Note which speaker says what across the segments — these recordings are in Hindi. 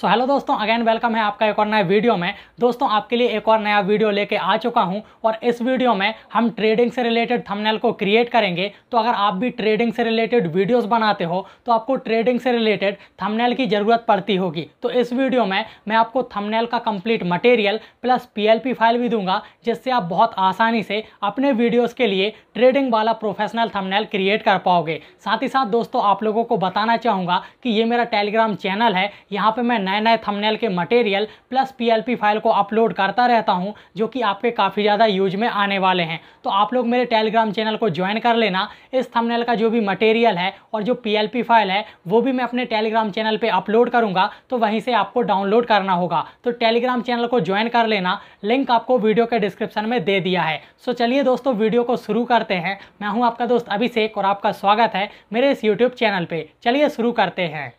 Speaker 1: सो so, हेलो दोस्तों अगेन वेलकम है आपका एक और नया वीडियो में दोस्तों आपके लिए एक और नया वीडियो लेके आ चुका हूं और इस वीडियो में हम ट्रेडिंग से रिलेटेड थंबनेल को क्रिएट करेंगे तो अगर आप भी ट्रेडिंग से रिलेटेड वीडियोस बनाते हो तो आपको ट्रेडिंग से रिलेटेड थंबनेल की ज़रूरत पड़ती होगी तो इस वीडियो में मैं आपको थमनेल का complete material plus P file भी दूंगा जिससे आप बहुत आसानी से अपने वीडियोज़ के लिए ट्रेडिंग वाला प्रोफेशनल थमनेल क्रिएट कर पाओगे साथ ही साथ दोस्तों आप लोगों को बताना चाहूँगा कि ये मेरा टेलीग्राम चैनल है यहाँ पर मैं नए नए थंबनेल के मटेरियल प्लस पीएलपी फाइल को अपलोड करता रहता हूँ जो कि आपके काफ़ी ज़्यादा यूज में आने वाले हैं तो आप लोग मेरे टेलीग्राम चैनल को ज्वाइन कर लेना इस थंबनेल का जो भी मटेरियल है और जो पी फाइल है वो भी मैं अपने टेलीग्राम चैनल पर अपलोड करूँगा तो वहीं से आपको डाउनलोड करना होगा तो टेलीग्राम चैनल को ज्वाइन कर लेना लिंक आपको वीडियो के डिस्क्रिप्शन में दे दिया है सो चलिए दोस्तों वीडियो को शुरू करते हैं मैं हूँ आपका दोस्त अभिषेक और आपका स्वागत है मेरे इस यूट्यूब चैनल पर चलिए शुरू करते हैं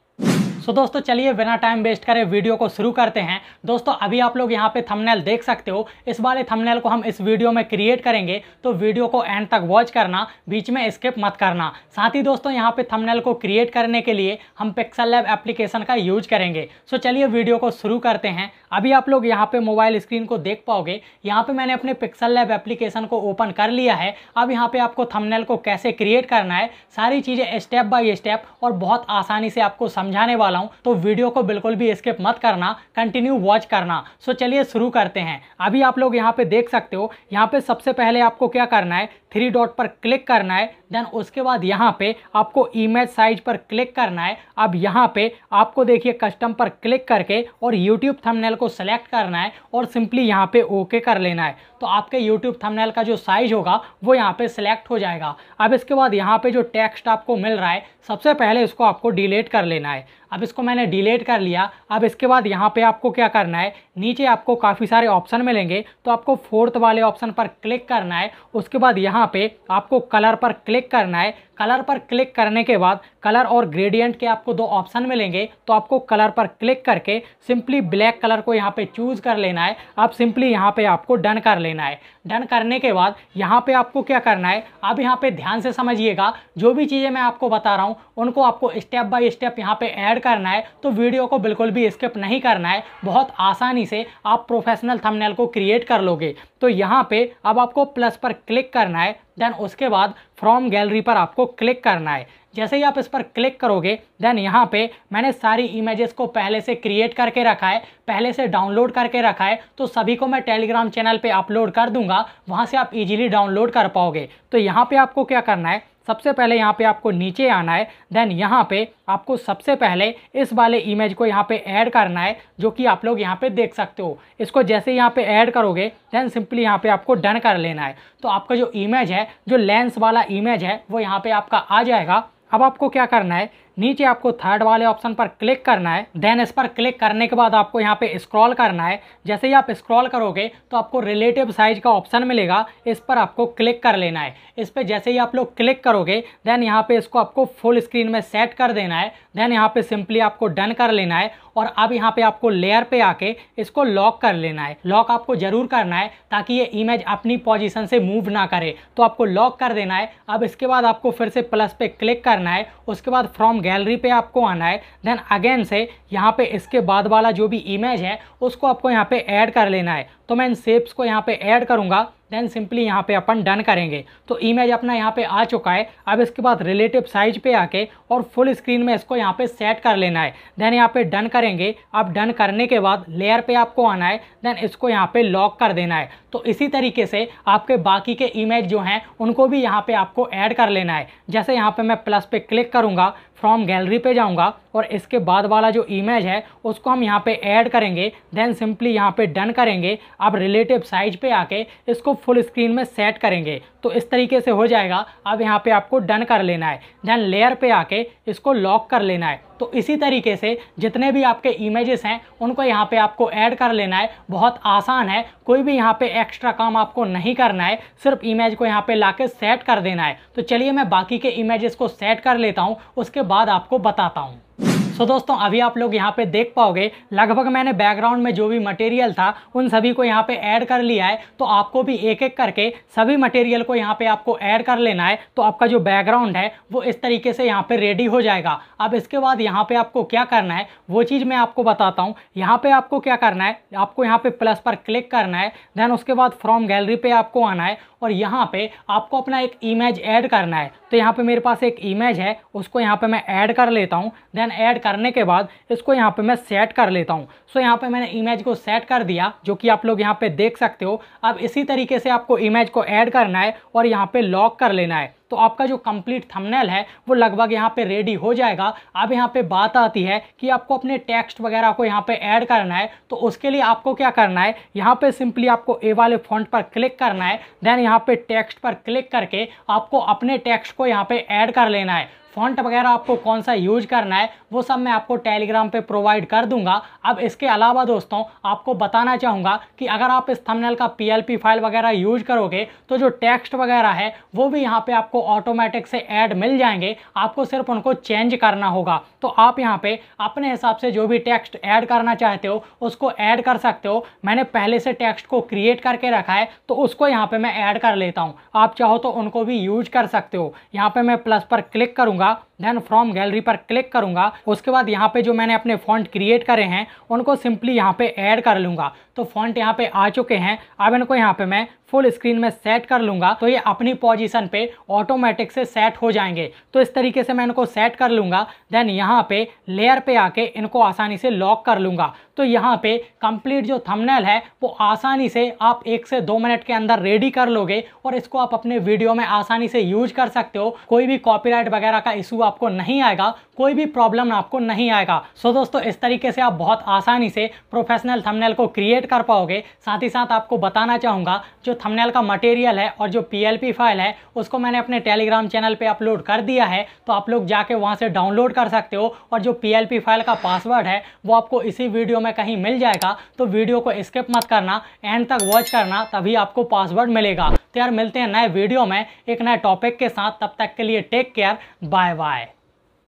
Speaker 1: सो दोस्तों चलिए बिना टाइम वेस्ट करे वीडियो को शुरू करते हैं दोस्तों अभी आप लोग यहाँ पे थंबनेल देख सकते हो इस वाले थंबनेल को हम इस वीडियो में क्रिएट करेंगे तो वीडियो को एंड तक वॉच करना बीच में स्किप मत करना साथ ही दोस्तों यहाँ पे थंबनेल को क्रिएट करने के लिए हम पिक्सल लैब एप्लीकेशन का यूज करेंगे सो चलिए वीडियो को शुरू करते हैं अभी आप लोग यहाँ पे मोबाइल स्क्रीन को देख पाओगे यहाँ पे मैंने अपने पिक्सल लैब एप्लीकेशन को ओपन कर लिया है अब यहाँ पे आपको थंबनेल को कैसे क्रिएट करना है सारी चीज़ें स्टेप बाय स्टेप और बहुत आसानी से आपको समझाने वाला रहा हूँ तो वीडियो को बिल्कुल भी स्किप मत करना कंटिन्यू वॉच करना सो चलिए शुरू करते हैं अभी आप लोग यहाँ पे देख सकते हो यहाँ पे सबसे पहले आपको क्या करना है थ्री डॉट पर क्लिक करना है देन उसके बाद यहाँ पे आपको इमेज साइज पर क्लिक करना है अब यहाँ पे आपको देखिए कस्टम पर क्लिक करके और यूट्यूब थंबनेल को सेलेक्ट करना है और सिंपली यहाँ पे ओके कर लेना है तो आपके यूट्यूब थंबनेल का जो साइज होगा वो यहाँ पे सिलेक्ट हो जाएगा अब इसके बाद यहाँ पे जो टेक्स्ट आपको मिल रहा है सबसे पहले इसको आपको डिलीट कर लेना है अब इसको मैंने डिलीट कर लिया अब इसके बाद यहाँ पे आपको क्या करना है नीचे आपको काफ़ी सारे ऑप्शन मिलेंगे तो आपको फोर्थ वाले ऑप्शन पर क्लिक करना है उसके बाद यहाँ पे आपको कलर पर क्लिक क्लिक करना है कलर पर क्लिक करने के बाद कलर और ग्रेडियंट के आपको दो ऑप्शन मिलेंगे तो आपको कलर पर क्लिक करके सिंपली ब्लैक कलर को यहाँ पे चूज़ कर लेना है अब सिंपली यहाँ पे आपको डन कर लेना है डन करने के बाद यहाँ पे आपको क्या करना है अब यहाँ पे ध्यान से समझिएगा जो भी चीज़ें मैं आपको बता रहा हूँ उनको आपको स्टेप बाय स्टेप यहाँ पे ऐड करना है तो वीडियो को बिल्कुल भी स्किप नहीं करना है बहुत आसानी से आप प्रोफेशनल थंबनेल को क्रिएट कर लोगे तो यहाँ पे अब आपको प्लस पर क्लिक करना है देन उसके बाद फ्रॉम गैलरी पर आपको क्लिक करना है जैसे ही आप इस पर क्लिक करोगे देन यहाँ पे मैंने सारी इमेजेस को पहले से क्रिएट करके रखा है पहले से डाउनलोड करके रखा है तो सभी को मैं टेलीग्राम चैनल पे अपलोड कर दूंगा वहाँ से आप इजीली डाउनलोड कर पाओगे तो यहाँ पे आपको क्या करना है सबसे पहले यहाँ पे आपको नीचे आना है देन यहाँ पे आपको सबसे पहले इस वाले इमेज को यहाँ पे ऐड करना है जो कि आप लोग यहाँ पे देख सकते हो इसको जैसे यहाँ पे ऐड करोगे देन सिंपली यहाँ पे आपको डन कर लेना है तो आपका जो इमेज है जो लेंस वाला इमेज है वो यहाँ पे आपका आ जाएगा अब आपको क्या करना है नीचे आपको थर्ड वाले ऑप्शन पर क्लिक करना है देन इस पर क्लिक करने के बाद आपको यहाँ पे स्क्रॉल करना है जैसे ही आप स्क्रॉल करोगे तो आपको रिलेटिव साइज का ऑप्शन मिलेगा इस पर आपको क्लिक कर लेना है इस पर जैसे ही आप लोग क्लिक करोगे देन यहाँ पे इसको आपको फुल स्क्रीन में सेट कर देना है देन यहाँ पे सिंपली आपको डन कर लेना है और अब यहाँ पे आपको लेयर पे आके इसको लॉक कर लेना है लॉक आपको जरूर करना है ताकि ये इमेज अपनी पोजीशन से मूव ना करे तो आपको लॉक कर देना है अब इसके बाद आपको फिर से प्लस पे क्लिक करना है उसके बाद फ्रॉम गैलरी पे आपको आना है देन अगेन से यहाँ पे इसके बाद वाला जो भी इमेज है उसको आपको यहाँ पे ऐड कर लेना है तो मैं इन सेप्स को यहाँ पे ऐड करूँगा देन सिंपली यहाँ पे अपन डन करेंगे तो इमेज अपना यहाँ पे आ चुका है अब इसके बाद रिलेटिव साइज पे आके और फुल स्क्रीन में इसको यहाँ पे सेट कर लेना है देन यहाँ पे डन करेंगे अब डन करने के बाद लेयर पे आपको आना है देन इसको यहाँ पे लॉक कर देना है तो इसी तरीके से आपके बाकी के इमेज जो हैं उनको भी यहाँ पर आपको ऐड कर लेना है जैसे यहाँ पर मैं प्लस पे क्लिक करूँगा फ्रॉम गैलरी पे जाऊँगा और इसके बाद वाला जो इमेज है उसको हम यहाँ पे ऐड करेंगे देन सिंपली यहाँ पे डन करेंगे आप रिलेटिव साइज पे आके इसको फुल स्क्रीन में सेट करेंगे तो इस तरीके से हो जाएगा अब यहाँ पे आपको डन कर लेना है देन लेयर पे आके इसको लॉक कर लेना है तो इसी तरीके से जितने भी आपके इमेजेस हैं उनको यहाँ पे आपको ऐड कर लेना है बहुत आसान है कोई भी यहाँ पे एक्स्ट्रा काम आपको नहीं करना है सिर्फ इमेज को यहाँ पे लाके सेट कर देना है तो चलिए मैं बाकी के इमेजेस को सेट कर लेता हूँ उसके बाद आपको बताता हूँ सो दोस्तों अभी आप लोग यहाँ पे देख पाओगे लगभग मैंने बैकग्राउंड में जो भी मटेरियल था उन सभी को यहाँ पे ऐड कर लिया है तो आपको भी एक एक करके सभी मटेरियल को यहाँ पे आपको ऐड कर लेना है तो आपका जो बैकग्राउंड है वो इस तरीके से यहाँ पे रेडी हो जाएगा अब इसके बाद यहाँ पे आपको क्या करना है वो चीज़ मैं आपको बताता हूँ यहाँ पर आपको क्या करना है आपको यहाँ पर प्लस पर क्लिक करना है देन उसके बाद फ्रॉम गैलरी पर आपको आना है और यहाँ पे आपको अपना एक इमेज ऐड करना है तो यहाँ पे मेरे पास एक इमेज है उसको यहाँ पे मैं ऐड कर लेता हूँ देन ऐड करने के बाद इसको यहाँ पे मैं सेट कर लेता हूँ सो यहाँ पे मैंने इमेज को सेट कर दिया जो कि आप लोग यहाँ पे देख सकते हो अब इसी तरीके से आपको इमेज को ऐड करना है और यहाँ पे लॉक कर लेना है तो आपका जो कंप्लीट थंबनेल है वो लगभग यहाँ पे रेडी हो जाएगा अब यहाँ पे बात आती है कि आपको अपने टेक्स्ट वगैरह को यहाँ पे ऐड करना है तो उसके लिए आपको क्या करना है यहाँ पे सिंपली आपको ए वाले फॉन्ट पर क्लिक करना है देन यहाँ पे टेक्स्ट पर क्लिक करके आपको अपने टेक्स्ट को यहाँ पे ऐड कर लेना है फॉन्ट वगैरह आपको कौन सा यूज करना है वो सब मैं आपको टेलीग्राम पे प्रोवाइड कर दूंगा अब इसके अलावा दोस्तों आपको बताना चाहूँगा कि अगर आप इस थंबनेल का पी फाइल वगैरह यूज करोगे तो जो टेक्स्ट वगैरह है वो भी यहाँ पे आपको ऑटोमेटिक से ऐड मिल जाएंगे आपको सिर्फ उनको चेंज करना होगा तो आप यहाँ पर अपने हिसाब से जो भी टैक्सट ऐड करना चाहते हो उसको ऐड कर सकते हो मैंने पहले से टैक्सट को क्रिएट करके रखा है तो उसको यहाँ पर मैं ऐड कर लेता हूँ आप चाहो तो उनको भी यूज कर सकते हो यहाँ पर मैं प्लस पर क्लिक करूँगा 자 देन फ्रॉम गैलरी पर क्लिक करूंगा उसके बाद यहाँ पे जो मैंने अपने फॉन्ट क्रिएट करे हैं उनको सिंपली यहाँ पे ऐड कर लूंगा तो फॉन्ट यहाँ पे आ चुके हैं अब इनको यहाँ पे मैं फुल स्क्रीन में सेट कर लूंगा तो ये अपनी पोजीशन पे ऑटोमेटिक से सेट हो जाएंगे तो इस तरीके से मैं इनको सेट कर लूंगा देन यहाँ पे लेयर पे आके इनको आसानी से लॉक कर लूंगा तो यहाँ पे कंप्लीट जो थंबनेल है वो आसानी से आप एक से दो मिनट के अंदर रेडी कर लोगे और इसको आप अपने वीडियो में आसानी से यूज कर सकते हो कोई भी कॉपी वगैरह का इशू आपको नहीं आएगा कोई भी प्रॉब्लम आपको नहीं आएगा सो दोस्तों इस तरीके से आप बहुत आसानी से प्रोफेशनल थंबनेल को क्रिएट कर पाओगे साथ ही साथ आपको बताना चाहूँगा जो थंबनेल का मटेरियल है और जो पी फाइल है उसको मैंने अपने टेलीग्राम चैनल पर अपलोड कर दिया है तो आप लोग जाके वहाँ से डाउनलोड कर सकते हो और जो पी फाइल का पासवर्ड है वो आपको इसी वीडियो में कहीं मिल जाएगा तो वीडियो को स्किप मत करना एंड तक वॉच करना तभी आपको पासवर्ड मिलेगा तो यार मिलते हैं नए वीडियो में एक नए टॉपिक के साथ तब तक के लिए टेक केयर बाय बाय